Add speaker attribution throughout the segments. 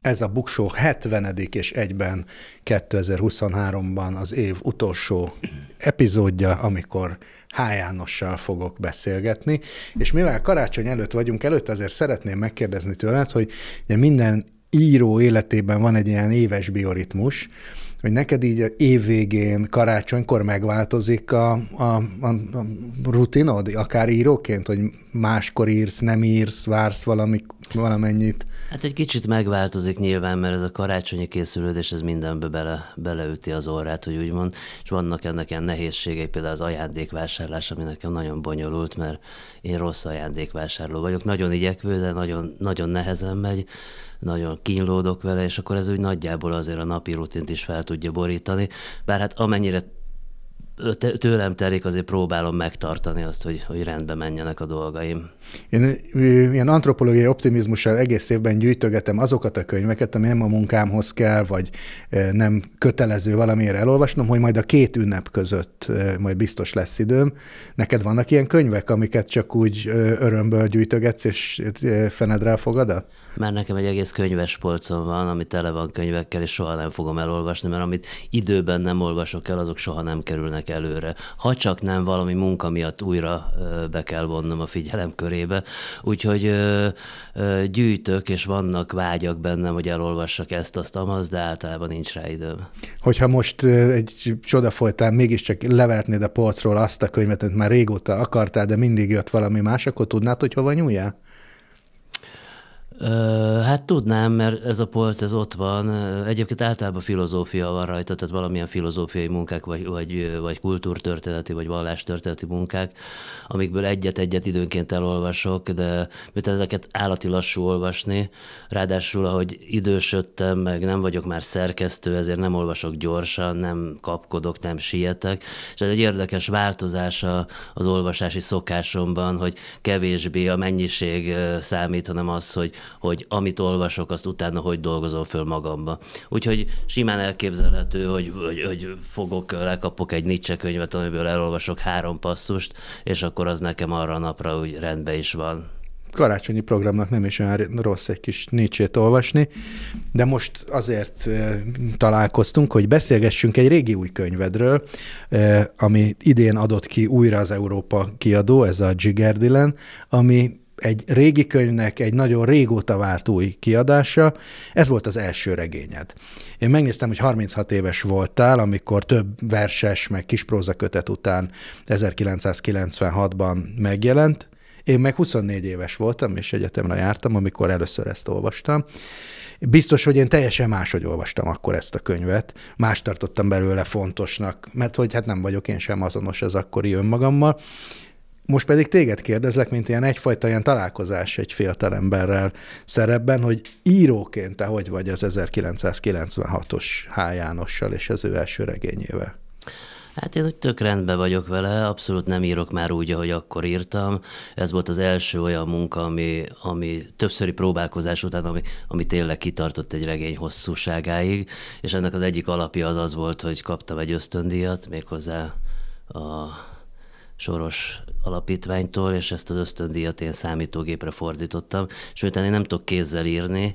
Speaker 1: Ez a Buksó 70. és egyben 2023-ban az év utolsó epizódja, amikor H. Jánossal fogok beszélgetni, és mivel karácsony előtt vagyunk előtt, azért szeretném megkérdezni tőled, hogy ugye minden író életében van egy ilyen éves bioritmus, hogy neked így évvégén, karácsonykor megváltozik a, a, a, rutinod, akár íróként, hogy máskor írsz, nem írsz, vársz valami, valamennyit?
Speaker 2: Hát egy kicsit megváltozik nyilván, mert ez a karácsonyi készülődés, ez mindenbe bele, beleüti az orrát, hogy úgymond, és vannak ennek ilyen nehézségei, például az ajándékvásárlás, ami nekem nagyon bonyolult, mert én rossz ajándékvásárló vagyok, nagyon igyekvő, de nagyon, nagyon nehezen megy, nagyon kínlódok vele, és akkor ez úgy nagyjából azért a napi rutint is fel tudja borítani. Bár hát amennyire tőlem telik, azért próbálom megtartani azt, hogy, hogy rendbe menjenek a dolgaim. Én
Speaker 1: ilyen antropológiai optimizmussal egész évben gyűjtögetem azokat a könyveket, ami nem a munkámhoz kell, vagy nem kötelező valamire elolvasnom, hogy majd a két ünnep között majd biztos lesz időm. Neked vannak ilyen könyvek, amiket csak úgy örömből gyűjtögetsz, és fened rá fogada?
Speaker 2: Mert nekem egy egész könyves polcom van, ami tele van könyvekkel, és soha nem fogom elolvasni, mert amit időben nem olvasok el, azok soha nem kerülnek megyek előre. Ha csak nem valami munka miatt újra be kell vonnom a figyelem körébe. Úgyhogy gyűjtök, és vannak vágyak bennem, hogy elolvassak ezt, azt, amaz, de általában nincs rá időm.
Speaker 1: Hogyha most egy csoda folytán mégiscsak levetnéd a polcról azt a könyvet, amit már régóta akartál, de mindig jött valami más, akkor tudnád, hogy hova
Speaker 2: nyúljál? Hát tudnám, mert ez a polt, ez ott van. Egyébként általában filozófia van rajta, tehát valamilyen filozófiai munkák, vagy, vagy, vagy kultúrtörténeti, vagy vallástörténeti munkák, amikből egyet-egyet időnként elolvasok, de mert ezeket állati lassú olvasni, ráadásul ahogy idősödtem, meg nem vagyok már szerkesztő, ezért nem olvasok gyorsan, nem kapkodok, nem sietek, és ez egy érdekes változás az olvasási szokásomban, hogy kevésbé a mennyiség számít, hanem az, hogy hogy amit olvasok, azt utána hogy dolgozom föl magamba. Úgyhogy simán elképzelhető, hogy, hogy, hogy fogok, lekapok egy Nietzsche könyvet, amiből elolvasok három passzust, és akkor az nekem arra a napra úgy rendbe is van
Speaker 1: karácsonyi programnak nem is olyan rossz egy kis nicsét olvasni, de most azért találkoztunk, hogy beszélgessünk egy régi új könyvedről, ami idén adott ki újra az Európa kiadó, ez a Jigger Dylan, ami egy régi könyvnek egy nagyon régóta várt új kiadása. Ez volt az első regényed. Én megnéztem, hogy 36 éves voltál, amikor több verses, meg kispróza kötet után 1996-ban megjelent. Én meg 24 éves voltam, és egyetemre jártam, amikor először ezt olvastam. Biztos, hogy én teljesen máshogy olvastam akkor ezt a könyvet. Más tartottam belőle fontosnak, mert hogy hát nem vagyok én sem azonos az akkori önmagammal, most pedig téged kérdezlek, mint ilyen egyfajta ilyen találkozás egy fiatal emberrel szerepben, hogy íróként te hogy vagy az 1996-os H. Jánossal és az ő első regényével?
Speaker 2: Hát én úgy tök rendben vagyok vele, abszolút nem írok már úgy, ahogy akkor írtam. Ez volt az első olyan munka, ami, ami többszöri próbálkozás után, ami, ami tényleg kitartott egy regény hosszúságáig, és ennek az egyik alapja az az volt, hogy kaptam egy ösztöndíjat, méghozzá a Soros alapítványtól, és ezt az ösztöndíjat én számítógépre fordítottam, és én nem tudok kézzel írni,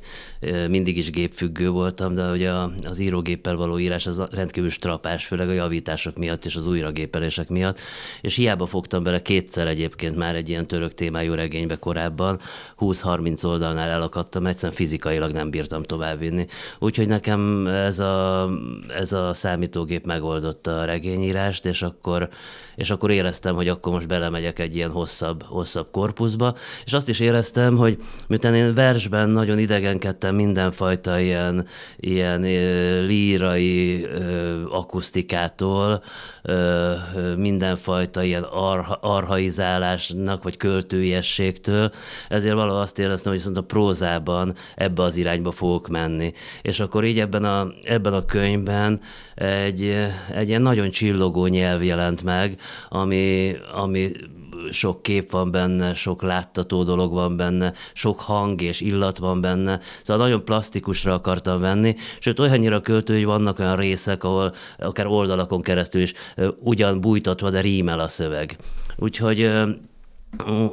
Speaker 2: mindig is gépfüggő voltam, de ugye az írógéppel való írás az rendkívül strapás, főleg a javítások miatt és az újragépelések miatt, és hiába fogtam bele kétszer egyébként már egy ilyen török témájú regénybe korábban, 20-30 oldalnál elakadtam, egyszerűen fizikailag nem bírtam továbbvinni. Úgyhogy nekem ez a, ez a számítógép megoldotta a regényírást, és akkor, és akkor éreztem, hogy akkor most bele belemegyek egy ilyen hosszabb, hosszabb korpuszba, és azt is éreztem, hogy miután én versben nagyon idegenkedtem mindenfajta ilyen, ilyen lírai akusztikától, mindenfajta ilyen arha, arhaizálásnak, vagy költőiességtől, ezért valahol azt éreztem, hogy viszont a prózában ebbe az irányba fogok menni. És akkor így ebben a, ebben a könyvben egy, egy ilyen nagyon csillogó nyelv jelent meg, ami, ami sok kép van benne, sok láttató dolog van benne, sok hang és illat van benne, szóval nagyon plastikusra akartam venni, sőt olyannyira költő, hogy vannak olyan részek, ahol akár oldalakon keresztül is ugyan bújtatva, de rímel a szöveg. Úgyhogy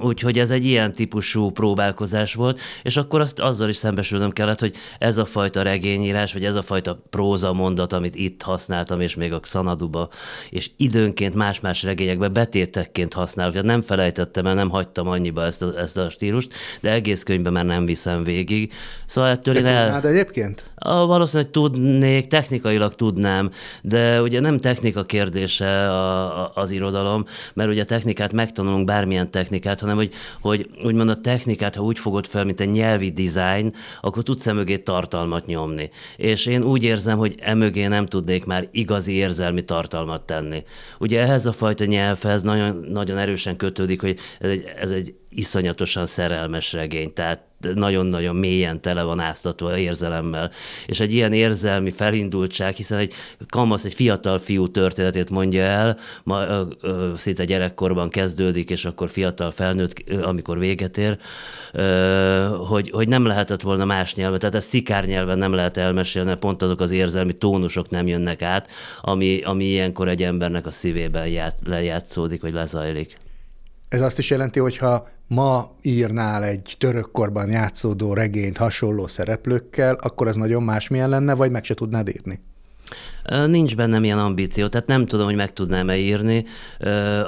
Speaker 2: Úgyhogy ez egy ilyen típusú próbálkozás volt, és akkor azt azzal is szembesülnöm kellett, hogy ez a fajta regényírás, vagy ez a fajta próza mondat, amit itt használtam, és még a Xanaduba, és időnként más-más regényekbe betétekként használok, tehát nem felejtettem el, nem hagytam annyiba ezt a, ezt a stílust, de egész könyvben már nem viszem végig. Szóval ettől de én el... Hát
Speaker 1: egyébként?
Speaker 2: A, valószínűleg tudnék, technikailag tudnám, de ugye nem technika kérdése a, a, az irodalom, mert ugye technikát megtanulunk bármilyen technikát, technikát, hanem hogy, hogy úgymond a technikát, ha úgy fogod fel, mint egy nyelvi design, akkor tudsz emögé tartalmat nyomni. És én úgy érzem, hogy emögé nem tudnék már igazi érzelmi tartalmat tenni. Ugye ehhez a fajta nyelvhez nagyon, nagyon erősen kötődik, hogy ez egy, ez egy iszonyatosan szerelmes regény, tehát nagyon-nagyon mélyen tele van áztatva érzelemmel. És egy ilyen érzelmi felindultság, hiszen egy kamasz, egy fiatal fiú történetét mondja el, ma, ö, ö, szinte gyerekkorban kezdődik, és akkor fiatal felnőtt, ö, amikor véget ér, ö, hogy, hogy nem lehetett volna más nyelven, tehát ezt szikár nyelven nem lehet elmesélni, pont azok az érzelmi tónusok nem jönnek át, ami, ami ilyenkor egy embernek a szívében ját, lejátszódik, vagy lezajlik.
Speaker 1: Ez azt is jelenti, hogy ha ma írnál egy törökkorban játszódó regényt hasonló szereplőkkel, akkor az nagyon másmilyen lenne, vagy meg se tudnád írni?
Speaker 2: Nincs bennem ilyen ambíció, tehát nem tudom, hogy meg tudnám-e írni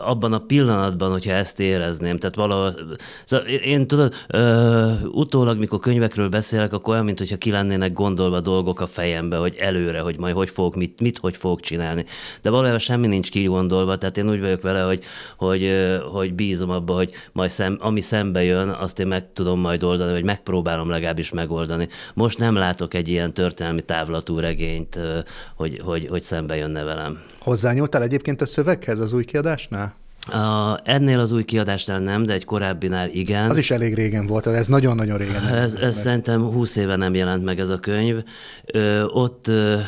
Speaker 2: abban a pillanatban, hogyha ezt érezném. Tehát valahol, szóval én tudod, utólag, mikor könyvekről beszélek, akkor olyan, mintha ki lennének gondolva dolgok a fejembe, hogy előre, hogy majd hogy fogok, mit, mit hogy fogok csinálni. De valójában semmi nincs kigondolva, tehát én úgy vagyok vele, hogy, hogy, hogy bízom abba, hogy majd szem, ami szembe jön, azt én meg tudom majd oldani, vagy megpróbálom legalábbis megoldani. Most nem látok egy ilyen történelmi távlatú regényt, hogy, hogy hogy, hogy szembe jönne velem.
Speaker 1: Hozzányúltál egyébként a szöveghez az új kiadásnál?
Speaker 2: A, ennél az új kiadásnál nem, de egy korábbinál igen. Az is elég
Speaker 1: régen volt, ez nagyon-nagyon régen.
Speaker 2: Ez, ez szerintem 20 éve nem jelent meg ez a könyv. Ö, ott ö,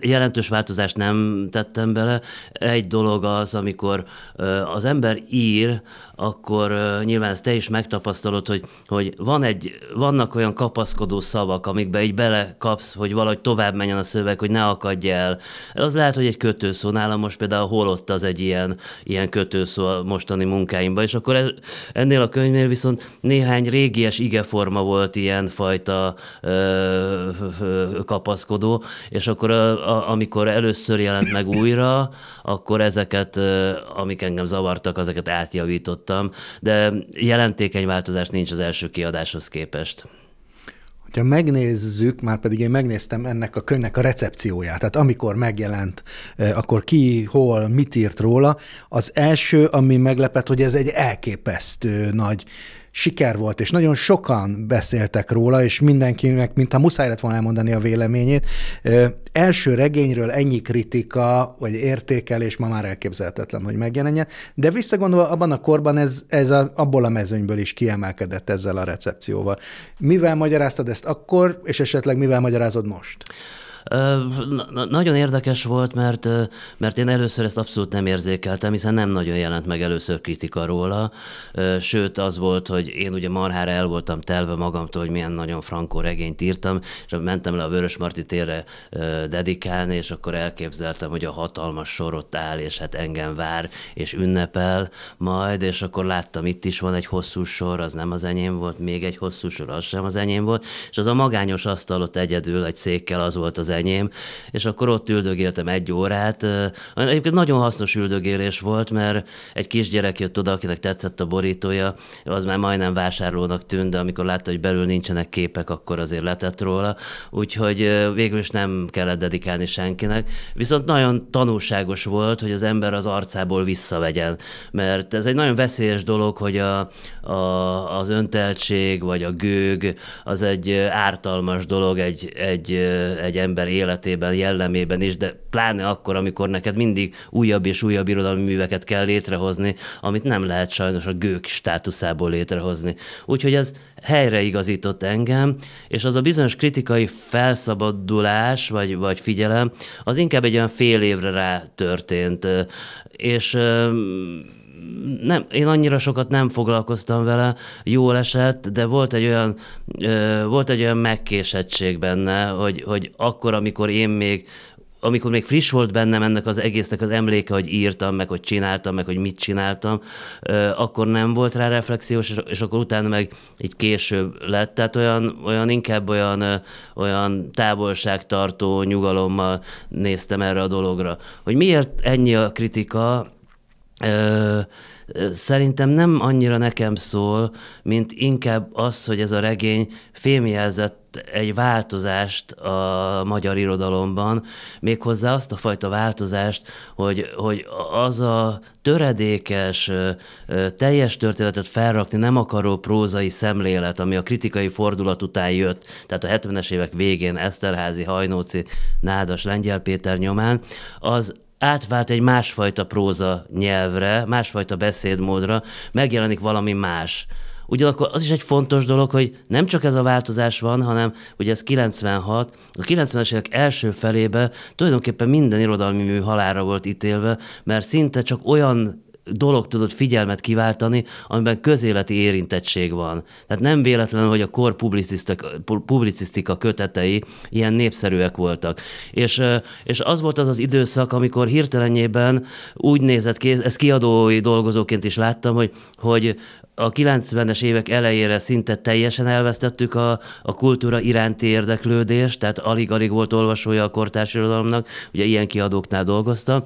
Speaker 2: jelentős változást nem tettem bele. Egy dolog az, amikor ö, az ember ír, akkor nyilván ezt te is megtapasztalod, hogy, hogy van egy, vannak olyan kapaszkodó szavak, amikbe így belekapsz, hogy valahogy tovább menjen a szöveg, hogy ne akadj el. Az lehet, hogy egy kötőszó nálam most például holott az egy ilyen, ilyen kötőszó a mostani munkáimban, és akkor ez, ennél a könyvnél viszont néhány régies igeforma volt ilyen fajta ö, ö, kapaszkodó, és akkor a, a, amikor először jelent meg újra, akkor ezeket, ö, amik engem zavartak, ezeket átjavított dolgoztam, de jelentékeny változás nincs az első kiadáshoz képest.
Speaker 1: Ha megnézzük, már pedig én megnéztem ennek a könyvnek a recepcióját, tehát amikor megjelent, e, akkor ki, hol, mit írt róla. Az első, ami meglepett, hogy ez egy elképesztő nagy siker volt, és nagyon sokan beszéltek róla, és mindenkinek, mintha muszáj lett volna elmondani a véleményét. Ö, első regényről ennyi kritika, vagy értékelés ma már elképzelhetetlen, hogy megjelenjen, de visszagondolva abban a korban ez, ez a, abból a mezőnyből is kiemelkedett ezzel a recepcióval. Mivel magyaráztad ezt akkor, és esetleg mivel magyarázod
Speaker 2: most? Na, nagyon érdekes volt, mert, mert én először ezt abszolút nem érzékeltem, hiszen nem nagyon jelent meg először kritika róla, sőt az volt, hogy én ugye marhára el voltam telve magamtól, hogy milyen nagyon frankó regényt írtam, és mentem le a Vörös Marti térre dedikálni, és akkor elképzeltem, hogy a hatalmas sor ott áll, és hát engem vár, és ünnepel majd, és akkor láttam, itt is van egy hosszú sor, az nem az enyém volt, még egy hosszú sor, az sem az enyém volt, és az a magányos asztal ott egyedül egy székkel az volt az enyém, és akkor ott üldögéltem egy órát. Egyébként nagyon hasznos üldögélés volt, mert egy kisgyerek jött oda, akinek tetszett a borítója, az már majdnem vásárlónak tűnt, de amikor látta, hogy belül nincsenek képek, akkor azért letett róla, úgyhogy végül is nem kellett dedikálni senkinek. Viszont nagyon tanulságos volt, hogy az ember az arcából visszavegyen, mert ez egy nagyon veszélyes dolog, hogy a, a, az önteltség vagy a gőg az egy ártalmas dolog egy, egy, egy ember ember életében, jellemében is, de pláne akkor, amikor neked mindig újabb és újabb irodalmi műveket kell létrehozni, amit nem lehet sajnos a gők státuszából létrehozni. Úgyhogy ez helyreigazított engem, és az a bizonyos kritikai felszabadulás, vagy, vagy figyelem, az inkább egy olyan fél évre rá történt. És nem, én annyira sokat nem foglalkoztam vele, jól esett, de volt egy olyan, ö, volt egy olyan megkésettség benne, hogy, hogy akkor, amikor én még amikor még friss volt bennem ennek az egésznek az emléke, hogy írtam, meg hogy csináltam, meg hogy mit csináltam, akkor nem volt rá reflexiós, és akkor utána meg így később lett. Tehát olyan, olyan inkább olyan, olyan távolságtartó nyugalommal néztem erre a dologra. Hogy miért ennyi a kritika, ö, szerintem nem annyira nekem szól, mint inkább az, hogy ez a regény fémjelzett egy változást a magyar irodalomban, méghozzá azt a fajta változást, hogy, hogy az a töredékes, teljes történetet felrakni nem akaró prózai szemlélet, ami a kritikai fordulat után jött, tehát a 70-es évek végén Eszterházi, Hajnóci, Nádas, Lengyel Péter nyomán, az átvált egy másfajta próza nyelvre, másfajta beszédmódra, megjelenik valami más. Ugyanakkor az is egy fontos dolog, hogy nem csak ez a változás van, hanem ugye ez 96, a 90-es évek első felébe tulajdonképpen minden irodalmi mű halára volt ítélve, mert szinte csak olyan dolog tudott figyelmet kiváltani, amiben közéleti érintettség van. Tehát nem véletlenül, hogy a kor publicisztika kötetei ilyen népszerűek voltak. És, és az volt az az időszak, amikor hirtelenjében úgy nézett ki, ezt kiadói dolgozóként is láttam, hogy, hogy a 90-es évek elejére szinte teljesen elvesztettük a, a kultúra iránti érdeklődést, tehát alig-alig volt olvasója a kortársirodalomnak, ugye ilyen kiadóknál dolgoztam,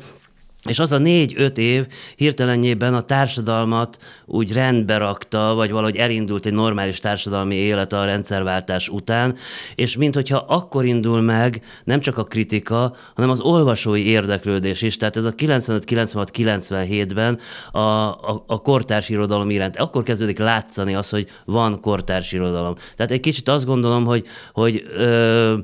Speaker 2: és az a négy-öt év hirtelenjében a társadalmat úgy rendbe rakta, vagy valahogy elindult egy normális társadalmi élet a rendszerváltás után, és minthogyha akkor indul meg nem csak a kritika, hanem az olvasói érdeklődés is. Tehát ez a 95-96-97-ben a, a, a kortárs irodalom iránt. Akkor kezdődik látszani az, hogy van kortárs irodalom. Tehát egy kicsit azt gondolom, hogy, hogy, ö,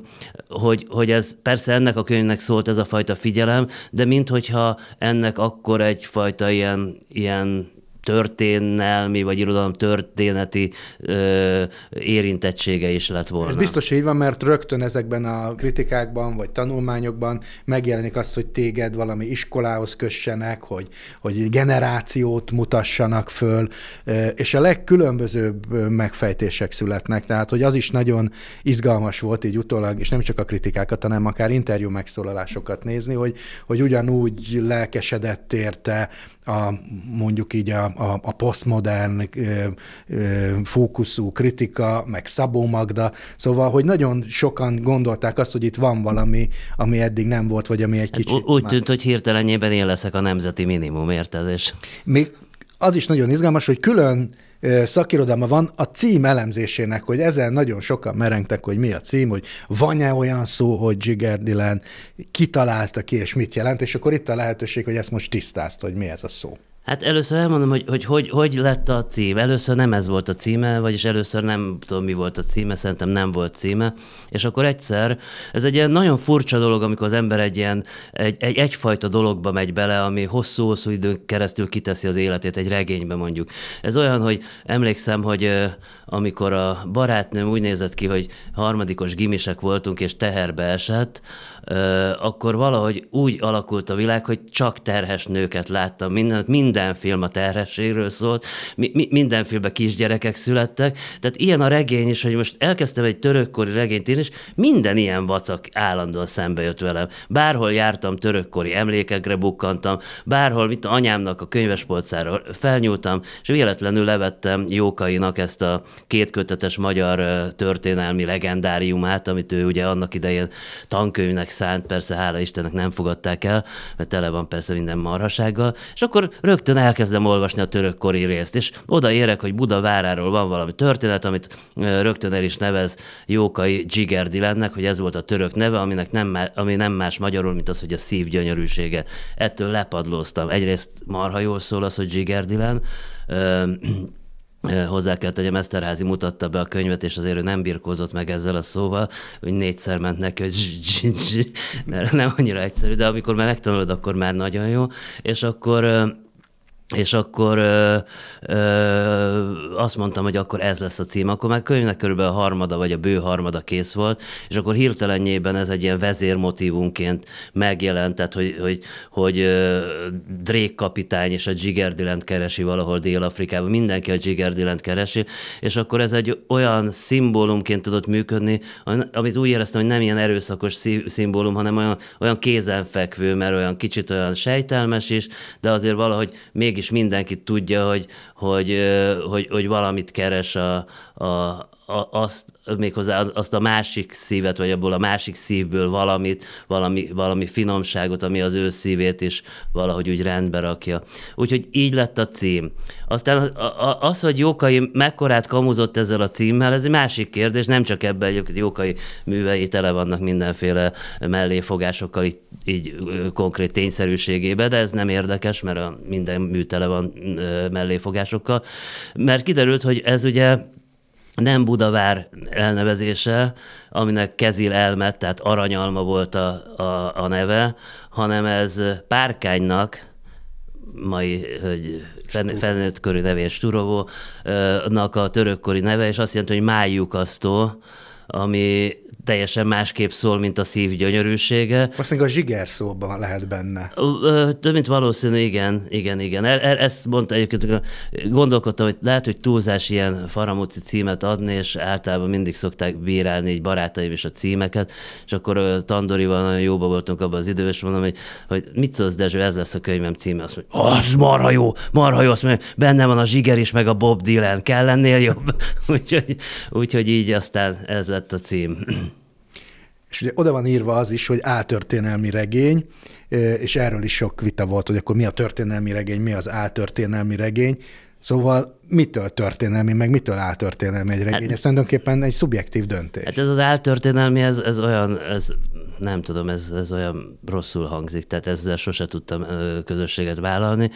Speaker 2: hogy, hogy ez persze ennek a könyvnek szólt ez a fajta figyelem, de minthogyha ennek akkor egyfajta ilyen, ilyen történelmi vagy irodalom történeti ö, érintettsége is lett volna. Ez biztos,
Speaker 1: hogy így van, mert rögtön ezekben a kritikákban vagy tanulmányokban megjelenik az, hogy téged valami iskolához kössenek, hogy, hogy generációt mutassanak föl, és a legkülönbözőbb megfejtések születnek. Tehát, hogy az is nagyon izgalmas volt így utólag, és nem csak a kritikákat, hanem akár interjú megszólalásokat nézni, hogy, hogy ugyanúgy lelkesedett érte, a, mondjuk így a, a, a posztmodern fókuszú kritika, meg Szabó Magda, szóval, hogy nagyon sokan gondolták azt, hogy itt van valami, ami eddig nem volt, vagy ami egy hát kicsit... Úgy már... tűnt,
Speaker 2: hogy hirtelenjében én leszek a nemzeti minimum, érted? És...
Speaker 1: Még az is nagyon izgalmas, hogy külön szakirodalma van, a cím elemzésének, hogy ezen nagyon sokan merengtek, hogy mi a cím, hogy van-e olyan szó, hogy Jigger Dylan kitalálta ki, és mit jelent, és akkor itt a lehetőség, hogy ezt most tisztázt, hogy mi ez a szó.
Speaker 2: Hát először elmondom, hogy hogy, hogy hogy lett a cím. Először nem ez volt a címe, vagyis először nem tudom, mi volt a címe, szerintem nem volt címe. És akkor egyszer, ez egy ilyen nagyon furcsa dolog, amikor az ember egy ilyen, egy, egy egyfajta dologba megy bele, ami hosszú-hosszú időn keresztül kiteszi az életét, egy regénybe mondjuk. Ez olyan, hogy emlékszem, hogy amikor a barátnőm úgy nézett ki, hogy harmadikos gimisek voltunk, és teherbe esett, akkor valahogy úgy alakult a világ, hogy csak terhes nőket láttam, minden, minden minden film a terhességről szólt, mi, mi, minden filmben kisgyerekek születtek, tehát ilyen a regény is, hogy most elkezdtem egy törökkori regényt írni, és minden ilyen vacak állandóan szembe jött velem. Bárhol jártam, törökkori emlékekre bukkantam, bárhol, mint anyámnak a könyvespolcáról felnyúltam, és véletlenül levettem Jókainak ezt a kétkötetes magyar történelmi legendáriumát, amit ő ugye annak idején tankönyvnek szánt, persze hála Istennek nem fogadták el, mert tele van persze minden marhasággal, és akkor rögtön rögtön elkezdem olvasni a török kori részt, és odaérek, hogy Buda váráról van valami történet, amit rögtön el is nevez Jókai Zsigerdilennek, hogy ez volt a török neve, aminek nem, ami nem más magyarul, mint az, hogy a szív gyönyörűsége. Ettől lepadlóztam. Egyrészt marha jól szól az, hogy Zsigerdilen, hozzá kell tegyem, Eszterházi mutatta be a könyvet, és azért ő nem birkózott meg ezzel a szóval, hogy négyszer ment neki, hogy zs, zs, zs, mert nem annyira egyszerű, de amikor már megtanulod, akkor már nagyon jó, és akkor és akkor ö, ö, azt mondtam, hogy akkor ez lesz a cím, akkor már könyvnek körülbelül a harmada, vagy a bő harmada kész volt, és akkor hirtelenjében ez egy ilyen vezérmotívunként megjelent, tehát hogy, hogy, hogy ö, Drake kapitány és a Zsigerdilent keresi valahol Dél-Afrikában, mindenki a Zsigerdilent keresi, és akkor ez egy olyan szimbólumként tudott működni, amit úgy éreztem, hogy nem ilyen erőszakos szimbólum, hanem olyan, olyan kézenfekvő, mert olyan kicsit olyan sejtelmes is, de azért valahogy mégis mégis mindenki tudja, hogy, hogy, hogy, hogy valamit keres a, a, azt méghozzá azt a másik szívet, vagy abból a másik szívből valamit, valami, valami finomságot, ami az ő szívét is valahogy úgy rendbe rakja. Úgyhogy így lett a cím. Aztán az, hogy Jókai mekkorát kamuzott ezzel a címmel, ez egy másik kérdés, nem csak ebben egyébként Jókai művei tele vannak mindenféle melléfogásokkal, így, így konkrét tényszerűségében, de ez nem érdekes, mert a minden mű tele van melléfogásokkal, mert kiderült, hogy ez ugye nem Budavár elnevezése, aminek Kezil elmet, tehát Aranyalma volt a, a, a neve, hanem ez Párkánynak, mai hogy felnőtt körű nevén Sturovónak a törökkori neve, és azt jelenti, hogy májukasztó, ami teljesen másképp szól, mint a szív gyönyörűsége.
Speaker 1: Azt a zsiger szóban lehet benne.
Speaker 2: Több mint valószínű, igen, igen, igen. E, ezt mondta egyébként, gondolkodtam, hogy lehet, hogy túlzás ilyen faramúci címet adni, és általában mindig szokták bírálni egy barátaim is a címeket, és akkor Tandorival nagyon jóba voltunk abban az időben, és mondom, hogy, hogy mit szólsz, Dezső, ez lesz a könyvem címe. Azt mondja, az marha jó, marha jó, azt mondja, benne van a zsiger is, meg a Bob Dylan, kell lennél jobb. úgyhogy, úgyhogy így aztán ez lett lett a cím. És ugye
Speaker 1: oda van írva az is, hogy áltörténelmi regény, és erről is sok vita volt, hogy akkor mi a történelmi regény, mi az áltörténelmi regény. Szóval mitől történelmi, meg mitől áltörténelmi egy regény? Hát, ez tulajdonképpen egy szubjektív döntés.
Speaker 2: Hát ez az áltörténelmi, ez, ez olyan, ez nem tudom, ez, ez olyan rosszul hangzik, tehát ezzel sose tudtam közösséget vállalni.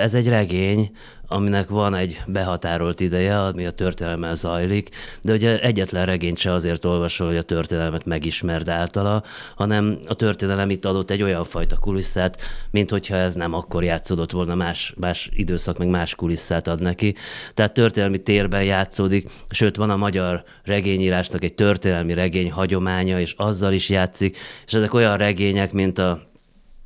Speaker 2: Ez egy regény, aminek van egy behatárolt ideje, ami a történelemmel zajlik, de ugye egyetlen regényt se azért olvasol, hogy a történelmet megismerd általa, hanem a történelem itt adott egy olyan fajta kulisszát, mint hogyha ez nem akkor játszódott volna, más, más időszak, meg más kulisszát ad neki. Tehát történelmi térben játszódik, sőt van a magyar regényírásnak egy történelmi regény hagyománya, és azzal is játszik, és ezek olyan regények, mint a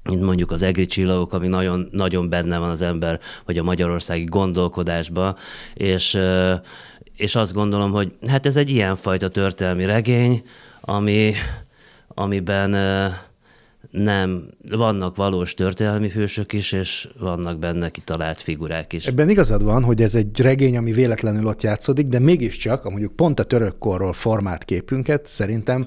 Speaker 2: mint mondjuk az egri csillagok, ami nagyon, nagyon benne van az ember, vagy a magyarországi gondolkodásba, és, és azt gondolom, hogy hát ez egy ilyenfajta történelmi regény, ami, amiben nem, vannak valós történelmi hősök is, és vannak benne kitalált figurák is.
Speaker 1: Ebben igazad van, hogy ez egy regény, ami véletlenül ott játszódik, de mégiscsak, mondjuk pont a török korról formált képünket szerintem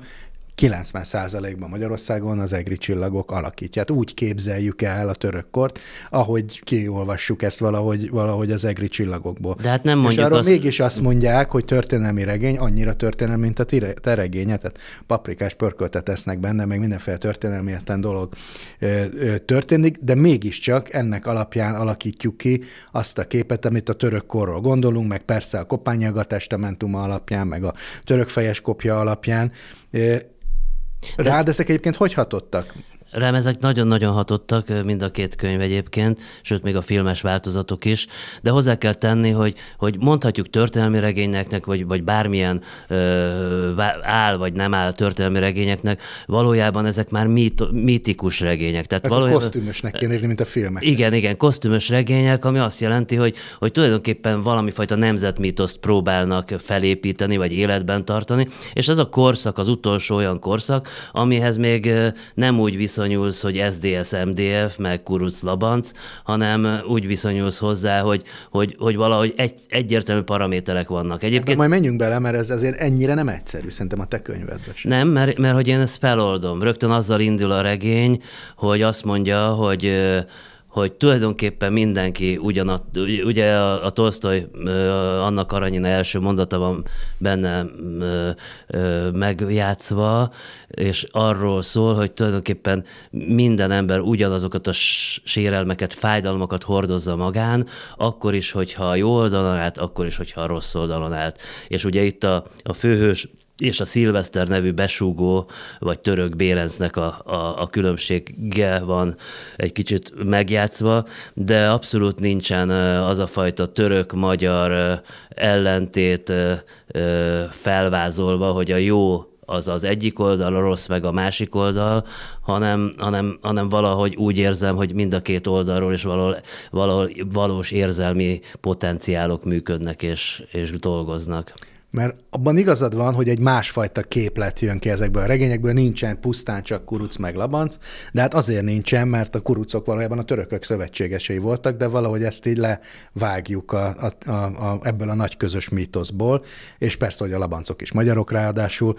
Speaker 1: 90%-ban Magyarországon az egri csillagok alakítják. úgy képzeljük el a törökkort, ahogy kiolvassuk ezt valahogy, valahogy az egri csillagokból. De hát nem mondjuk És arról azt... mégis azt mondják, hogy történelmi regény annyira történelmi, mint a te regénye, tehát paprikás pörköltet esznek benne, meg mindenféle történelmi érten dolog történik, de mégiscsak ennek alapján alakítjuk ki azt a képet, amit a török korról gondolunk, meg persze a kopányágatás testamentuma alapján, meg a török fejes kopja alapján, ezek egyébként hogy hatottak?
Speaker 2: Rám ezek nagyon-nagyon hatottak, mind a két könyv egyébként, sőt még a filmes változatok is, de hozzá kell tenni, hogy, hogy mondhatjuk történelmi regényeknek, vagy, vagy bármilyen ö, áll vagy nem áll történelmi regényeknek, valójában ezek már mít, mítikus regények. Tehát valójában valójában, kosztümösnek kéne érni, mint a filmek. Igen, igen, kosztümös regények, ami azt jelenti, hogy, hogy tulajdonképpen valami fajta nemzetmítoszt próbálnak felépíteni, vagy életben tartani, és ez a korszak az utolsó olyan korszak, amihez még nem úgy visz viszonyulsz, hogy SDS, MDF, meg Kuruc Labanc, hanem úgy viszonyulsz hozzá, hogy, hogy, hogy valahogy egy, egyértelmű paraméterek vannak. Egyébként... De majd menjünk bele, mert ez azért ennyire nem egyszerű, szerintem a te könyvedben sem. Nem, mert, mert hogy én ezt feloldom. Rögtön azzal indul a regény, hogy azt mondja, hogy hogy tulajdonképpen mindenki ugyanat, ugye a, a Tolstoy, annak aranyina első mondata van benne megjátszva, és arról szól, hogy tulajdonképpen minden ember ugyanazokat a sérelmeket, fájdalmakat hordozza magán, akkor is, hogyha a jó oldalon állt, akkor is, hogyha a rossz oldalon állt. És ugye itt a, a főhős és a Szilveszter nevű besúgó, vagy török bérencnek a, a, a különbsége van egy kicsit megjátszva, de abszolút nincsen az a fajta török-magyar ellentét felvázolva, hogy a jó az az egyik oldal, a rossz meg a másik oldal, hanem, hanem, hanem valahogy úgy érzem, hogy mind a két oldalról is valahol, valahol valós érzelmi potenciálok működnek és, és dolgoznak.
Speaker 1: Mert abban igazad van, hogy egy másfajta képlet jön ki ezekből a regényekből, nincsen pusztán csak kuruc meg labanc, de hát azért nincsen, mert a kurucok valójában a törökök szövetségesei voltak, de valahogy ezt így levágjuk a, a, a, a, ebből a nagy közös mítoszból, és persze, hogy a labancok is magyarok ráadásul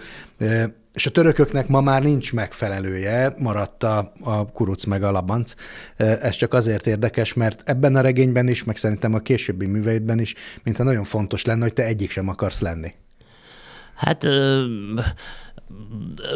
Speaker 1: és a törököknek ma már nincs megfelelője, maradt a, a kuruc meg a labanc. Ez csak azért érdekes, mert ebben a regényben is, meg szerintem a későbbi műveidben is, mintha nagyon fontos lenne, hogy te
Speaker 2: egyik sem akarsz lenni. Hát ö-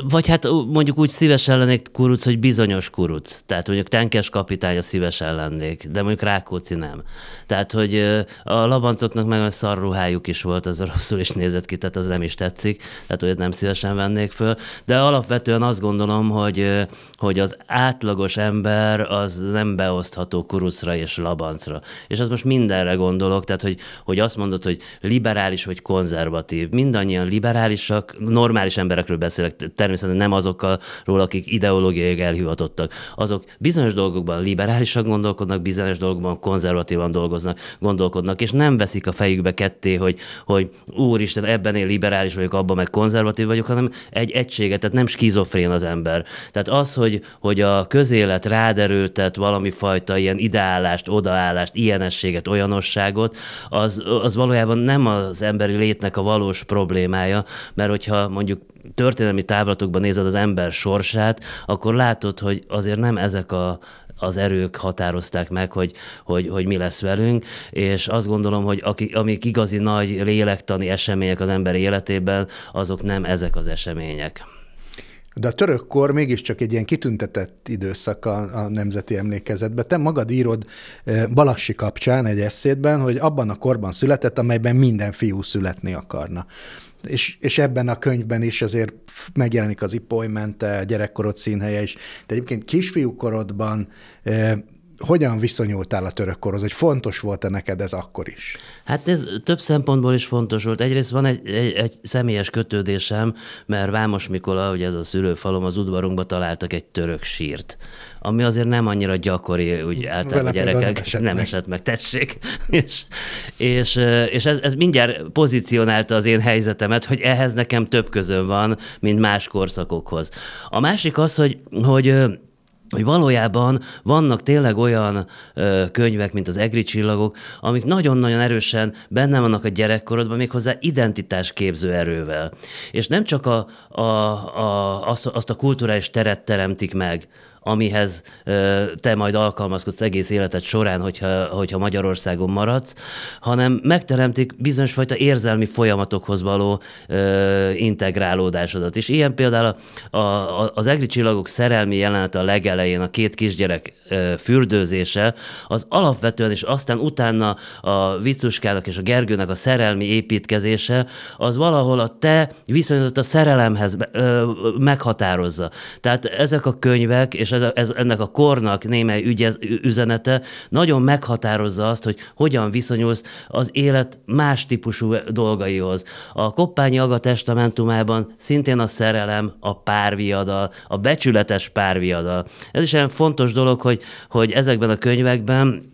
Speaker 2: vagy hát mondjuk úgy szívesen lennék kuruc, hogy bizonyos kuruc. Tehát mondjuk tenkes kapitánya szívesen lennék, de mondjuk Rákóczi nem. Tehát, hogy a labancoknak meg a szarruhájuk is volt, az rosszul is nézett ki, tehát az nem is tetszik, tehát olyat nem szívesen vennék föl. De alapvetően azt gondolom, hogy, hogy az átlagos ember az nem beosztható kurucra és labancra. És az most mindenre gondolok, tehát hogy, hogy azt mondod, hogy liberális vagy konzervatív. Mindannyian liberálisak, normális emberekről beszélek, természetesen nem azokkal, ról, akik ideológiai elhivatottak. Azok bizonyos dolgokban liberálisan gondolkodnak, bizonyos dolgokban konzervatívan dolgoznak, gondolkodnak, és nem veszik a fejükbe ketté, hogy, hogy úristen, ebben én liberális vagyok, abban meg konzervatív vagyok, hanem egy egységet, tehát nem skizofrén az ember. Tehát az, hogy, hogy a közélet ráderültet valami fajta ilyen ideállást, odaállást, ilyenességet, olyanosságot, az, az valójában nem az emberi létnek a valós problémája, mert hogyha mondjuk történelmi távlatokban nézed az ember sorsát, akkor látod, hogy azért nem ezek a, az erők határozták meg, hogy, hogy, hogy mi lesz velünk, és azt gondolom, hogy aki, amik igazi nagy lélektani események az ember életében, azok nem ezek az események. De
Speaker 1: a török kor mégiscsak egy ilyen kitüntetett időszak a, a nemzeti emlékezetben. Te magad írod eh, Balassi kapcsán egy eszédben, hogy abban a korban született, amelyben minden fiú születni akarna és, és ebben a könyvben is azért megjelenik az Ipolymente, a gyerekkorod színhelye is. De egyébként kisfiúkorodban hogyan viszonyultál a törökkorhoz, hogy fontos volt-e neked ez akkor is?
Speaker 2: Hát ez több szempontból is fontos volt. Egyrészt van egy, egy, egy személyes kötődésem, mert Vámos Mikola, ugye ez a szülőfalom, az udvarunkba találtak egy török sírt, ami azért nem annyira gyakori, úgy általában a gyerekek nem esett, nem meg. esett meg, tessék. és, és, és ez, ez mindjárt pozícionálta az én helyzetemet, hogy ehhez nekem több közön van, mint más korszakokhoz. A másik az, hogy, hogy hogy valójában vannak tényleg olyan ö, könyvek, mint az Egri csillagok, amik nagyon-nagyon erősen benne vannak a gyerekkorodban, méghozzá identitás képző erővel. És nem csak a, a, a, azt, azt a kulturális teret teremtik meg, amihez te majd alkalmazkodsz egész életed során, hogyha, hogyha Magyarországon maradsz, hanem megteremtik bizonyos fajta érzelmi folyamatokhoz való integrálódásodat. És ilyen például a, a, az Egri Csillagok szerelmi jelenet a legelején, a két kisgyerek fürdőzése, az alapvetően és aztán utána a Vicuskának és a Gergőnek a szerelmi építkezése, az valahol a te viszonyodat a szerelemhez meghatározza. Tehát ezek a könyvek és ez, ez ennek a kornak némely ügyez, üzenete nagyon meghatározza azt, hogy hogyan viszonyulsz az élet más típusú dolgaihoz. A Koppányi Aga testamentumában szintén a szerelem, a párviadal, a becsületes párviadal. Ez is egy fontos dolog, hogy, hogy ezekben a könyvekben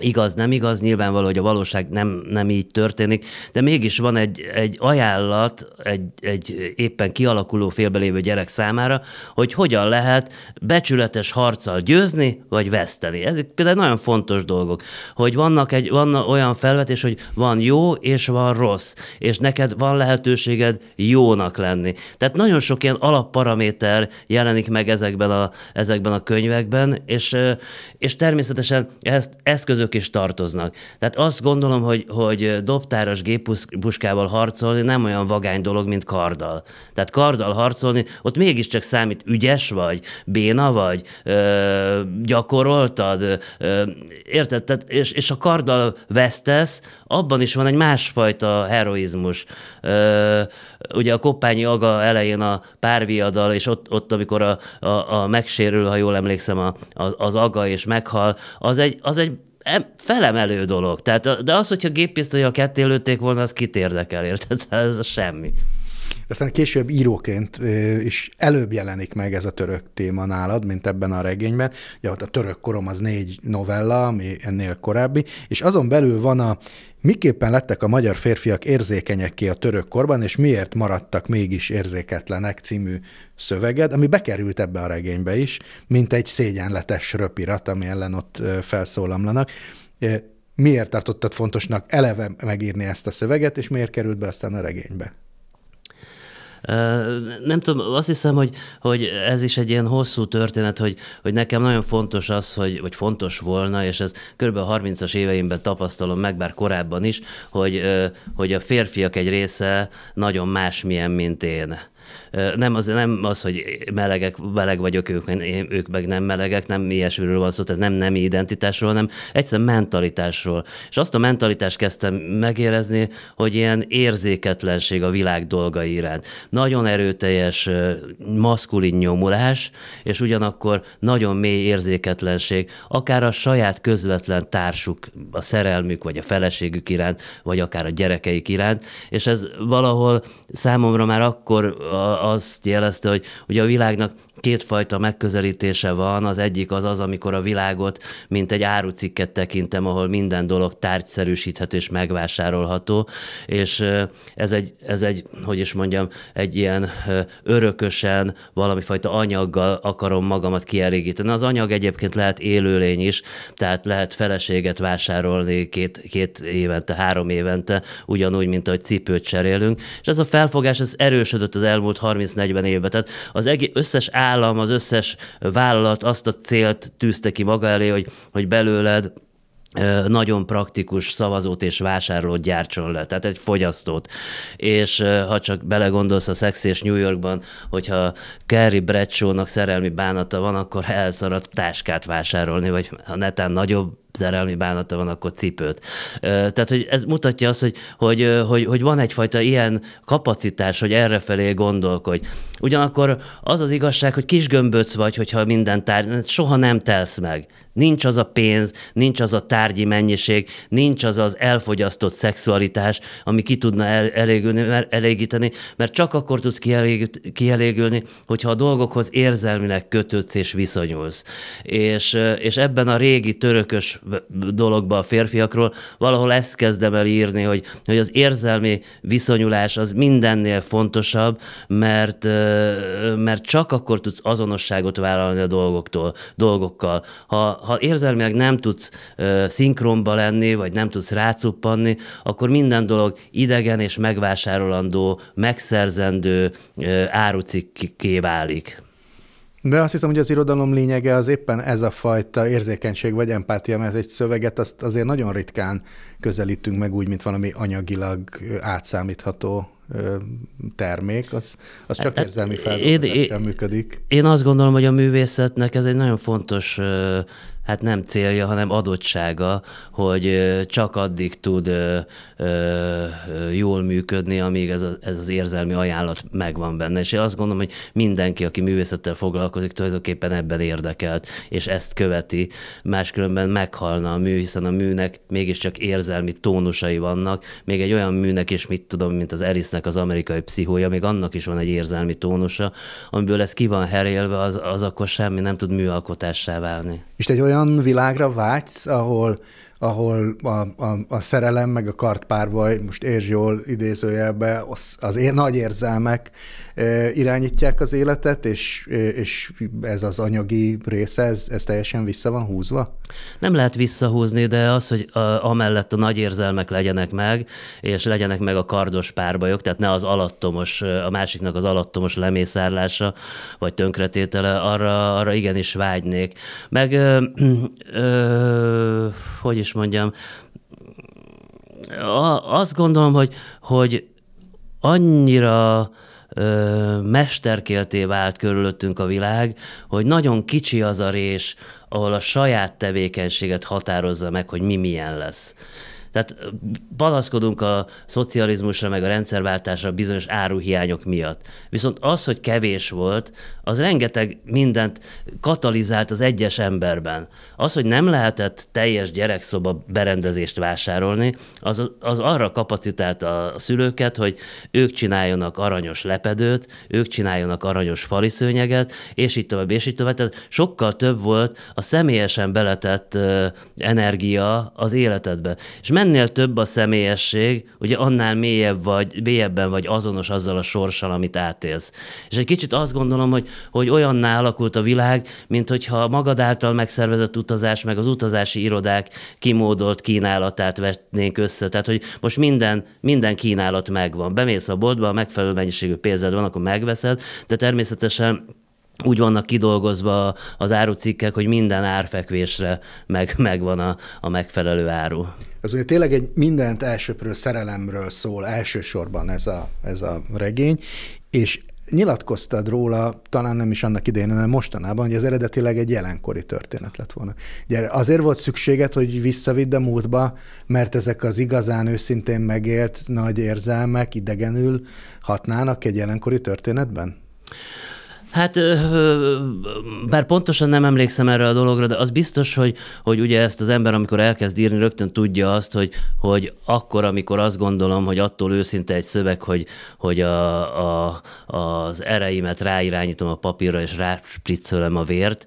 Speaker 2: Igaz, nem igaz, nyilvánvaló, hogy a valóság nem, nem így történik, de mégis van egy, egy ajánlat egy, egy éppen kialakuló félbelévő gyerek számára, hogy hogyan lehet becsületes harccal győzni, vagy veszteni. Ezek például nagyon fontos dolgok, hogy vannak egy, van olyan felvetés, hogy van jó és van rossz, és neked van lehetőséged jónak lenni. Tehát nagyon sok ilyen alapparaméter jelenik meg ezekben a, ezekben a könyvekben, és, és természetesen ezt, eszközök önök is tartoznak. Tehát azt gondolom, hogy, hogy dobtáros gépuskával harcolni nem olyan vagány dolog, mint karddal. Tehát karddal harcolni, ott mégiscsak számít ügyes vagy, béna vagy, ö, gyakoroltad, ö, érted? Tehát, és, és a karddal vesztesz, abban is van egy másfajta heroizmus. Ö, ugye a koppányi aga elején a párviadal, és ott, ott amikor a, a, a megsérül, ha jól emlékszem, a, a, az aga és meghal, az egy, az egy felemelő dolog. Tehát, de az, hogyha géppisztolyjal ketté lőtték volna, az kit érdekel, érted? Ez a semmi.
Speaker 1: Aztán később íróként is előbb jelenik meg ez a török téma nálad, mint ebben a regényben. Ugye ja, a török korom az négy novella, ami ennél korábbi, és azon belül van a Miképpen lettek a magyar férfiak érzékenyekké a török korban, és miért maradtak mégis érzéketlenek című szöveged, ami bekerült ebbe a regénybe is, mint egy szégyenletes röpirat, ami ellen ott felszólamlanak. Miért tartottad fontosnak eleve megírni ezt a szöveget, és miért került be aztán a regénybe?
Speaker 2: Nem tudom, azt hiszem, hogy, hogy ez is egy ilyen hosszú történet, hogy, hogy nekem nagyon fontos az, hogy, vagy fontos volna, és ez kb. a 30-as éveimben tapasztalom meg, bár korábban is, hogy, hogy a férfiak egy része nagyon másmilyen, mint én nem az, nem az hogy melegek, meleg vagyok, ők, én, ők meg nem melegek, nem ilyesmiről van szó, tehát nem nemi identitásról, hanem egyszerűen mentalitásról. És azt a mentalitást kezdtem megérezni, hogy ilyen érzéketlenség a világ dolgai iránt. Nagyon erőteljes maszkulin nyomulás, és ugyanakkor nagyon mély érzéketlenség, akár a saját közvetlen társuk, a szerelmük, vagy a feleségük iránt, vagy akár a gyerekeik iránt, és ez valahol számomra már akkor a azt jelezte, hogy ugye a világnak kétfajta megközelítése van, az egyik az az, amikor a világot, mint egy árucikket tekintem, ahol minden dolog tárgyszerűsíthető és megvásárolható, és ez egy, ez egy hogy is mondjam, egy ilyen örökösen valamifajta anyaggal akarom magamat kielégíteni. Az anyag egyébként lehet élőlény is, tehát lehet feleséget vásárolni két, két évente, három évente, ugyanúgy, mint ahogy cipőt cserélünk, és ez a felfogás ez erősödött az elmúlt 30-40 évben. Tehát az egész, összes állam, az összes vállalat azt a célt tűzte ki maga elé, hogy, hogy belőled nagyon praktikus szavazót és vásárlót gyártson le, tehát egy fogyasztót. És ha csak belegondolsz a Szex és New Yorkban, hogyha Carrie Bradshaw-nak szerelmi bánata van, akkor elszaradt táskát vásárolni, vagy ha netán nagyobb szerelmi bánata van, akkor cipőt. Tehát, hogy ez mutatja azt, hogy, hogy, hogy, hogy van egyfajta ilyen kapacitás, hogy errefelé gondolkodj. Ugyanakkor az az igazság, hogy gömböc vagy, hogyha minden tárgy, soha nem telsz meg. Nincs az a pénz, nincs az a tárgyi mennyiség, nincs az az elfogyasztott szexualitás, ami ki tudna el, elégülni, mert, elégíteni, mert csak akkor tudsz kielégít, kielégülni, hogyha a dolgokhoz érzelmileg kötődsz és viszonyulsz. És, és ebben a régi törökös dologba a férfiakról, valahol ezt kezdem el írni, hogy, hogy az érzelmi viszonyulás az mindennél fontosabb, mert, mert csak akkor tudsz azonosságot vállalni a dolgoktól, dolgokkal. Ha, ha érzelmileg nem tudsz szinkronba lenni, vagy nem tudsz rácuppanni, akkor minden dolog idegen és megvásárolandó, megszerzendő árucikké válik.
Speaker 1: De azt hiszem, hogy az irodalom lényege az éppen ez a fajta érzékenység vagy empátia, mert egy szöveget azt azért nagyon ritkán közelítünk meg úgy, mint valami anyagilag
Speaker 2: átszámítható
Speaker 1: termék, az,
Speaker 2: az csak hát, hát érzelmi feldolgozással működik. Én azt gondolom, hogy a művészetnek ez egy nagyon fontos hát nem célja, hanem adottsága, hogy csak addig tud jól működni, amíg ez, a, ez az érzelmi ajánlat megvan benne. És én azt gondolom, hogy mindenki, aki művészettel foglalkozik, tulajdonképpen ebben érdekelt, és ezt követi, máskülönben meghalna a mű, hiszen a műnek mégiscsak érzelmi tónusai vannak, még egy olyan műnek is, mit tudom, mint az Elisnek az amerikai pszichója, még annak is van egy érzelmi tónusa, amiből ez ki van herélve, az, az akkor semmi nem tud műalkotássá válni.
Speaker 1: És egy olyan olyan világra vágysz, ahol, ahol a, a, a szerelem meg a kartpárbaj, most értsd jól idézőjelbe, az, az én nagy érzelmek, irányítják az életet, és, és ez az anyagi része, ez, ez teljesen vissza van húzva?
Speaker 2: Nem lehet visszahúzni, de az, hogy a, amellett a nagy érzelmek legyenek meg, és legyenek meg a kardos párbajok, tehát ne az alattomos, a másiknak az alattomos lemészárlása, vagy tönkretétele, arra, arra igenis vágynék. Meg, ö, ö, hogy is mondjam, a, azt gondolom, hogy, hogy annyira mesterkélté vált körülöttünk a világ, hogy nagyon kicsi az a rés, ahol a saját tevékenységet határozza meg, hogy mi milyen lesz. Tehát panaszkodunk a szocializmusra, meg a rendszerváltásra bizonyos áruhiányok miatt. Viszont az, hogy kevés volt, az rengeteg mindent katalizált az egyes emberben. Az, hogy nem lehetett teljes gyerekszoba berendezést vásárolni, az, az arra kapacitált a szülőket, hogy ők csináljanak aranyos lepedőt, ők csináljanak aranyos faliszőnyeget, és így tovább, és így tovább. Tehát sokkal több volt a személyesen beletett energia az életedbe. És mennél több a személyesség, ugye annál mélyebb vagy, mélyebben vagy azonos azzal a sorssal, amit átélsz. És egy kicsit azt gondolom, hogy, hogy olyanná alakult a világ, mint hogyha magad által megszervezett utazás, meg az utazási irodák kimódolt kínálatát vetnénk össze. Tehát, hogy most minden, minden kínálat megvan. Bemész a boltba, a megfelelő mennyiségű pénzed van, akkor megveszed, de természetesen úgy vannak kidolgozva az árucikkek, hogy minden árfekvésre meg, megvan a, a megfelelő áru
Speaker 1: az ugye tényleg egy mindent elsőpről szerelemről szól elsősorban ez a, ez a regény, és nyilatkoztad róla, talán nem is annak idején, hanem mostanában, hogy ez eredetileg egy jelenkori történet lett volna. Ugye azért volt szükséged, hogy visszavidd a múltba, mert ezek az igazán őszintén megélt nagy érzelmek idegenül hatnának egy jelenkori történetben?
Speaker 2: Hát, bár pontosan nem emlékszem erre a dologra, de az biztos, hogy, hogy ugye ezt az ember, amikor elkezd írni, rögtön tudja azt, hogy, hogy akkor, amikor azt gondolom, hogy attól őszinte egy szöveg, hogy, hogy a, a, az ereimet ráirányítom a papírra, és ráspriccölöm a vért,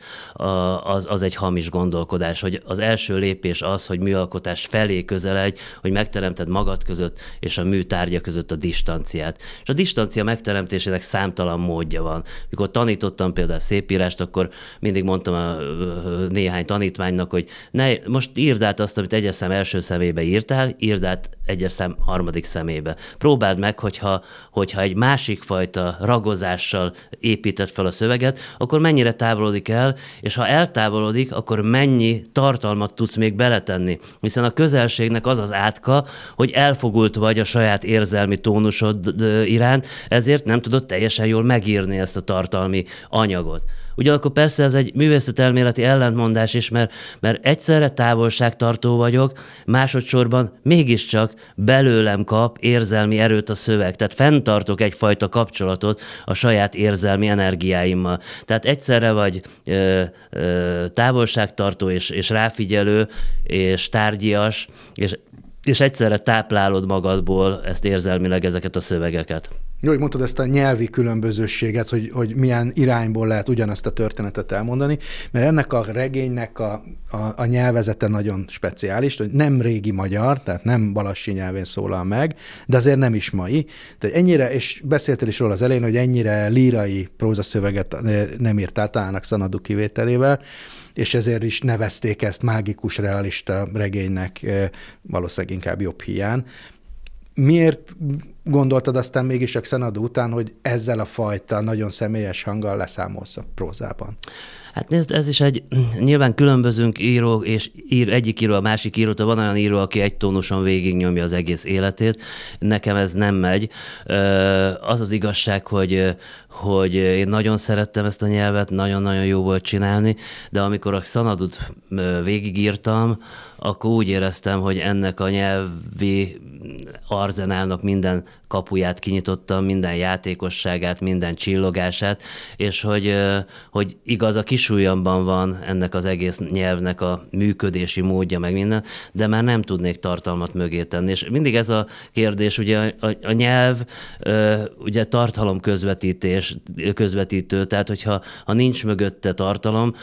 Speaker 2: az, az egy hamis gondolkodás, hogy az első lépés az, hogy műalkotás felé közeledj, hogy megteremted magad között és a műtárgya között a distanciát. És a distancia megteremtésének számtalan módja van. Mikor tanítottam például szépírást, akkor mindig mondtam a néhány tanítványnak, hogy ne, most írd át azt, amit egyes szem első szemébe írtál, írd át egyes szem harmadik szemébe. Próbáld meg, hogyha, hogyha egy másik fajta ragozással épített fel a szöveget, akkor mennyire távolodik el, és ha eltávolodik, akkor mennyi tartalmat tudsz még beletenni. Hiszen a közelségnek az az átka, hogy elfogult vagy a saját érzelmi tónusod iránt, ezért nem tudod teljesen jól megírni ezt a tartalmat irodalmi anyagot. Ugyanakkor persze ez egy művészetelméleti ellentmondás is, mert, mert egyszerre távolságtartó vagyok, másodszorban mégiscsak belőlem kap érzelmi erőt a szöveg. Tehát fenntartok egyfajta kapcsolatot a saját érzelmi energiáimmal. Tehát egyszerre vagy ö, ö, távolságtartó és, és ráfigyelő, és tárgyias, és és egyszerre táplálod magadból ezt érzelmileg, ezeket a szövegeket.
Speaker 1: Jó, hogy mondtad ezt a nyelvi különbözőséget, hogy, hogy milyen irányból lehet ugyanazt a történetet elmondani, mert ennek a regénynek a, a, a nyelvezete nagyon speciális, hogy nem régi magyar, tehát nem balassi nyelvén szólal meg, de azért nem is mai. Tehát ennyire, és beszéltél is róla az elején, hogy ennyire lírai prózaszöveget eh, nem írtál, talán a kivételével, és ezért is nevezték ezt mágikus realista regénynek, eh, valószínűleg inkább jobb hiány. Miért gondoltad aztán mégis a Xenada után, hogy ezzel a fajta nagyon személyes hanggal leszámolsz a prózában?
Speaker 2: Hát nézd, ez is egy, nyilván különbözünk író és ír egyik író a másik író, Van olyan író, aki egy tónuson végignyomja az egész életét. Nekem ez nem megy. Az az igazság, hogy, hogy én nagyon szerettem ezt a nyelvet, nagyon-nagyon jó volt csinálni, de amikor a Xanadut végigírtam, akkor úgy éreztem, hogy ennek a nyelvi Arzenálnak minden kapuját kinyitotta, minden játékosságát, minden csillogását, és hogy, hogy igaz, a kisújjamban van ennek az egész nyelvnek a működési módja, meg minden, de már nem tudnék tartalmat mögé tenni. És mindig ez a kérdés, ugye a, a, a nyelv, ugye tartalom közvetítés, közvetítő, tehát hogyha ha nincs mögötte tartalom,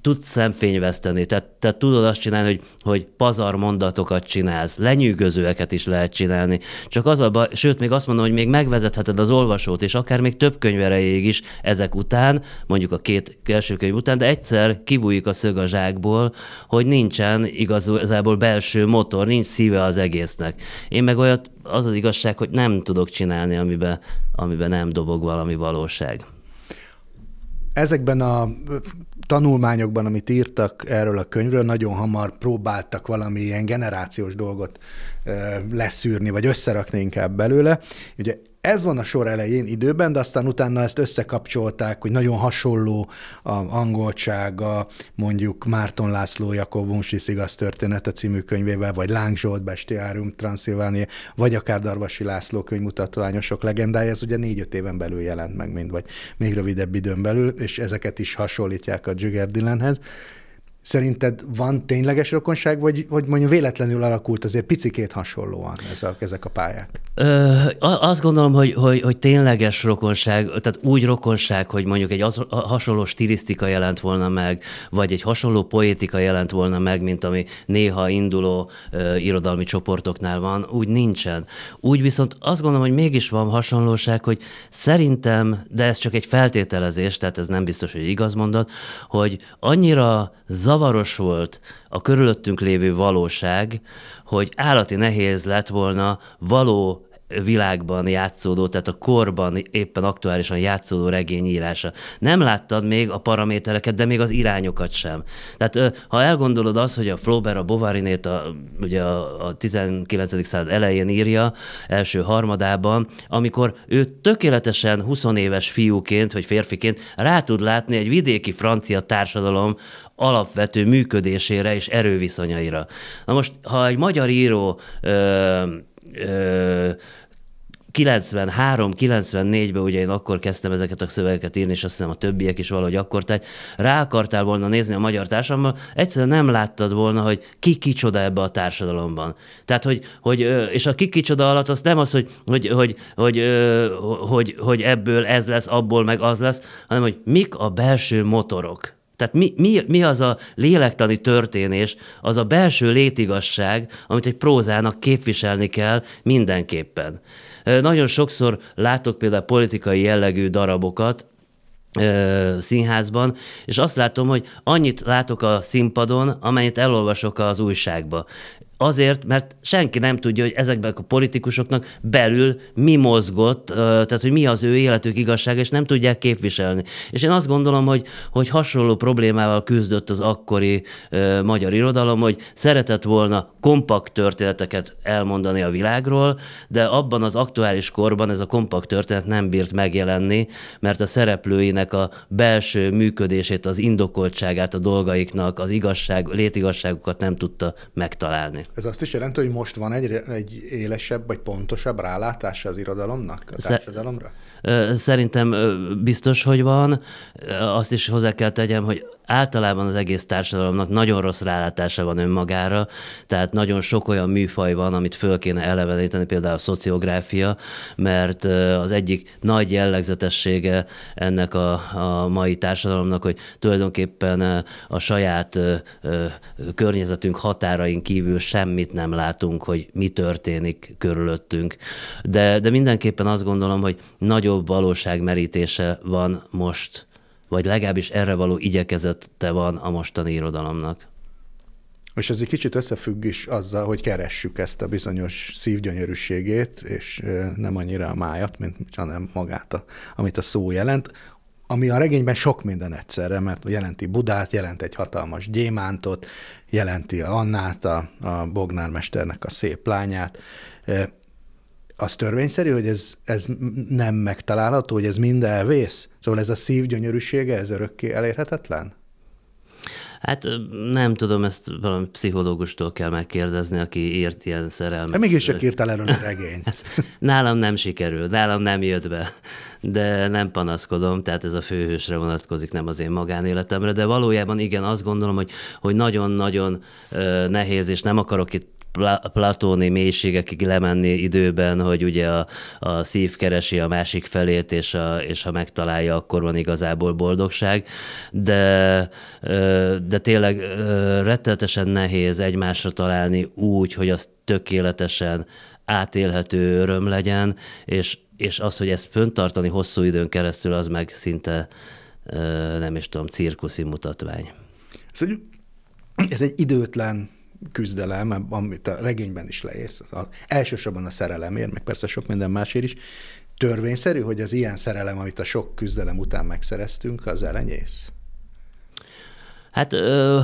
Speaker 2: tudsz szemfényveszteni, tehát, tehát tudod azt csinálni, hogy, hogy pazar mondatokat csinálsz, lenyűgözőeket is lehet csinálni. Csak az a baj, sőt, még azt mondom, hogy még megvezetheted az olvasót, és akár még több könyverejéig is ezek után, mondjuk a két első könyv után, de egyszer kibújik a szög a zsákból, hogy nincsen igazából belső motor, nincs szíve az egésznek. Én meg olyat, az az igazság, hogy nem tudok csinálni, amiben, amiben nem dobog valami valóság
Speaker 1: ezekben a tanulmányokban, amit írtak erről a könyvről, nagyon hamar próbáltak valami ilyen generációs dolgot leszűrni, vagy összerakni inkább belőle. Ugye ez van a sor elején időben, de aztán utána ezt összekapcsolták, hogy nagyon hasonló a angolsága mondjuk Márton László Jakob Bunsis Szigasz története című könyvével, vagy Láng Zsolt Bestiárum Transzilvánia, vagy akár Darvasi László könyvmutatványosok legendája, ez ugye négy-öt éven belül jelent meg mind, vagy még rövidebb időn belül, és ezeket is hasonlítják a Jugger Dylanhez. Szerinted van tényleges rokonság, vagy, vagy mondjuk véletlenül alakult azért picikét hasonlóan ez a, ezek a pályák?
Speaker 2: Ö, azt gondolom, hogy, hogy, hogy tényleges rokonság, tehát úgy rokonság, hogy mondjuk egy az, hasonló stilisztika jelent volna meg, vagy egy hasonló poétika jelent volna meg, mint ami néha induló ö, irodalmi csoportoknál van, úgy nincsen. Úgy viszont azt gondolom, hogy mégis van hasonlóság, hogy szerintem, de ez csak egy feltételezés, tehát ez nem biztos, hogy igaz mondat, hogy annyira zavaros volt a körülöttünk lévő valóság, hogy állati nehéz lett volna való világban játszódó, tehát a korban éppen aktuálisan játszódó regény írása. Nem láttad még a paramétereket, de még az irányokat sem. Tehát ha elgondolod azt, hogy a Flaubert a Bovarinét a, ugye a, 19. század elején írja, első harmadában, amikor ő tökéletesen 20 éves fiúként vagy férfiként rá tud látni egy vidéki francia társadalom alapvető működésére és erőviszonyaira. Na most, ha egy magyar író ö, ö, 93-94-ben ugye én akkor kezdtem ezeket a szövegeket írni, és azt hiszem a többiek is valahogy akkor, tehát rá akartál volna nézni a magyar társadalomban, egyszerűen nem láttad volna, hogy ki kicsoda ebbe a társadalomban. Tehát, hogy, hogy és a ki kicsoda alatt az nem az, hogy, hogy, hogy, hogy, hogy, hogy ebből ez lesz, abból meg az lesz, hanem, hogy mik a belső motorok tehát mi, mi, mi az a lélektani történés, az a belső létigasság, amit egy prózának képviselni kell mindenképpen. Nagyon sokszor látok például politikai jellegű darabokat, színházban, és azt látom, hogy annyit látok a színpadon, amennyit elolvasok az újságba. Azért, mert senki nem tudja, hogy ezekben a politikusoknak belül mi mozgott, tehát hogy mi az ő életük igazság, és nem tudják képviselni. És én azt gondolom, hogy, hogy hasonló problémával küzdött az akkori ö, magyar irodalom, hogy szeretett volna kompakt történeteket elmondani a világról, de abban az aktuális korban ez a kompakt történet nem bírt megjelenni, mert a szereplőinek a belső működését, az indokoltságát a dolgaiknak, az igazság, létigazságukat nem tudta megtalálni.
Speaker 1: Ez azt is jelenti, hogy most van egy, egy élesebb vagy pontosabb rálátása az irodalomnak, a társadalomra?
Speaker 2: Szerintem biztos, hogy van. Azt is hozzá kell tegyem, hogy általában az egész társadalomnak nagyon rossz rálátása van önmagára, tehát nagyon sok olyan műfaj van, amit föl kéne eleveníteni, például a szociográfia, mert az egyik nagy jellegzetessége ennek a, a mai társadalomnak, hogy tulajdonképpen a saját környezetünk határain kívül semmit nem látunk, hogy mi történik körülöttünk. De, de mindenképpen azt gondolom, hogy nagyon nagyobb valóságmerítése van most, vagy legalábbis erre való igyekezette van a mostani irodalomnak. És ez egy kicsit
Speaker 1: összefügg is azzal, hogy keressük ezt a bizonyos szívgyönyörűségét, és nem annyira a májat, mint, hanem magát, a, amit a szó jelent, ami a regényben sok minden egyszerre, mert jelenti Budát, jelent egy hatalmas gyémántot, jelenti a Annát, a, a Bognár mesternek a szép lányát, az törvényszerű, hogy ez, ez nem megtalálható, hogy ez mind elvész? Szóval ez a szív gyönyörűsége, ez örökké elérhetetlen?
Speaker 2: Hát nem tudom, ezt valami pszichológustól kell megkérdezni, aki írt ilyen szerelmet. De mégis csak írtál
Speaker 1: erről a regényt. hát,
Speaker 2: nálam nem sikerül, nálam nem jött be, de nem panaszkodom, tehát ez a főhősre vonatkozik, nem az én magánéletemre, de valójában igen, azt gondolom, hogy, hogy nagyon-nagyon hogy nehéz, és nem akarok itt plá- platóni mélységekig lemenni időben, hogy ugye a, a szív keresi a másik felét, és, a, és ha megtalálja, akkor van igazából boldogság. De, de tényleg retteltesen nehéz egymásra találni úgy, hogy az tökéletesen átélhető öröm legyen, és, és az, hogy ezt föntartani hosszú időn keresztül, az meg szinte nem is tudom, cirkuszi mutatvány.
Speaker 1: Ez egy, ez egy időtlen küzdelem, amit a regényben is leírsz, az elsősorban a szerelemért, meg persze sok minden másért is, törvényszerű, hogy az ilyen szerelem, amit a sok küzdelem után megszereztünk, az elenyész?
Speaker 2: Hát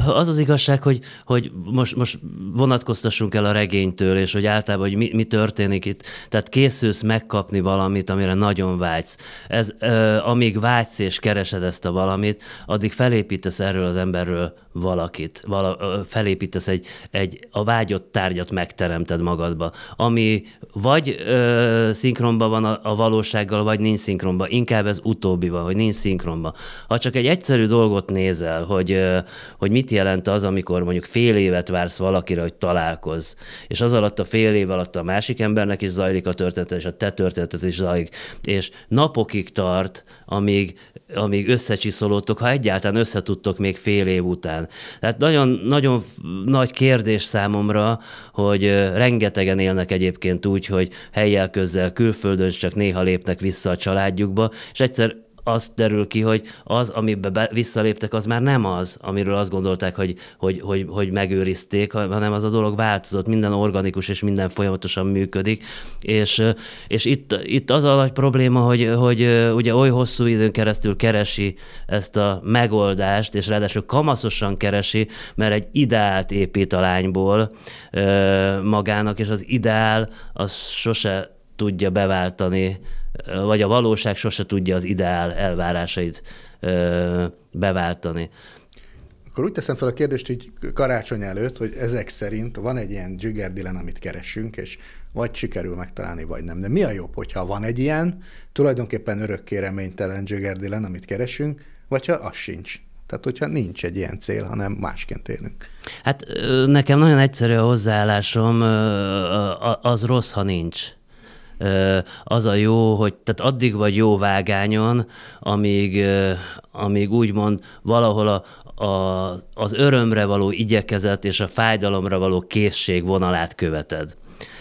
Speaker 2: az az igazság, hogy, hogy most, most vonatkoztassunk el a regénytől, és hogy általában hogy mi, mi történik itt. Tehát készülsz megkapni valamit, amire nagyon vágysz. Ez, amíg vágysz és keresed ezt a valamit, addig felépítesz erről az emberről valakit, vala, felépítesz egy, egy a vágyott tárgyat megteremted magadba, ami vagy ö, szinkronban van a, a valósággal, vagy nincs szinkronban. Inkább ez utóbbi van, hogy nincs szinkronban. Ha csak egy egyszerű dolgot nézel, hogy ö, hogy mit jelent az, amikor mondjuk fél évet vársz valakire, hogy találkozz, és az alatt a fél év alatt a másik embernek is zajlik a története, és a te történetet is zajlik, és napokig tart, amíg, amíg összecsiszolódtok, ha egyáltalán összetudtok még fél év után. Tehát nagyon, nagyon nagy kérdés számomra, hogy rengetegen élnek egyébként úgy, hogy helyjel közel, külföldön, csak néha lépnek vissza a családjukba, és egyszer az derül ki, hogy az, amiben be, visszaléptek, az már nem az, amiről azt gondolták, hogy, hogy, hogy, hogy megőrizték, hanem az a dolog változott, minden organikus és minden folyamatosan működik, és, és itt, itt az a nagy probléma, hogy, hogy ugye oly hosszú időn keresztül keresi ezt a megoldást, és ráadásul kamaszosan keresi, mert egy ideált épít a lányból magának, és az ideál az sose tudja beváltani vagy a valóság sose tudja az ideál elvárásait beváltani.
Speaker 1: Akkor úgy teszem fel a kérdést, hogy karácsony előtt, hogy ezek szerint van egy ilyen Jigger Dylan, amit keresünk, és vagy sikerül megtalálni, vagy nem. De mi a jobb, hogyha van egy ilyen, tulajdonképpen örökké reménytelen Jigger Dylan, amit keresünk, vagy ha az sincs? Tehát, hogyha nincs egy ilyen cél, hanem másként élünk.
Speaker 2: Hát nekem nagyon egyszerű a hozzáállásom, az rossz, ha nincs az a jó, hogy tehát addig vagy jó vágányon, amíg, amíg úgymond valahol a, a, az örömre való igyekezet és a fájdalomra való készség vonalát követed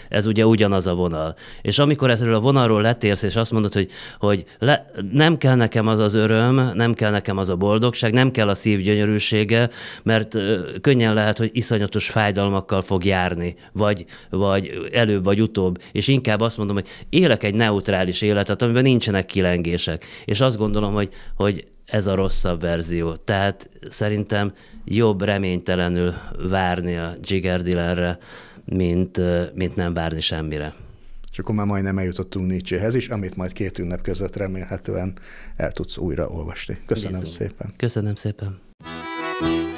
Speaker 2: ez ugye ugyanaz a vonal. És amikor ezről a vonalról letérsz, és azt mondod, hogy, hogy le, nem kell nekem az az öröm, nem kell nekem az a boldogság, nem kell a szív gyönyörűsége, mert könnyen lehet, hogy iszonyatos fájdalmakkal fog járni, vagy, vagy előbb, vagy utóbb. És inkább azt mondom, hogy élek egy neutrális életet, amiben nincsenek kilengések. És azt gondolom, hogy, hogy ez a rosszabb verzió. Tehát szerintem jobb reménytelenül várni a Jigger Dylanre, mint, mint nem várni semmire. És akkor már majdnem eljutottunk Nietzschehez
Speaker 1: is, amit majd két ünnep között remélhetően el tudsz újra olvasni. Köszönöm Nézzünk. szépen.
Speaker 2: Köszönöm szépen. thank you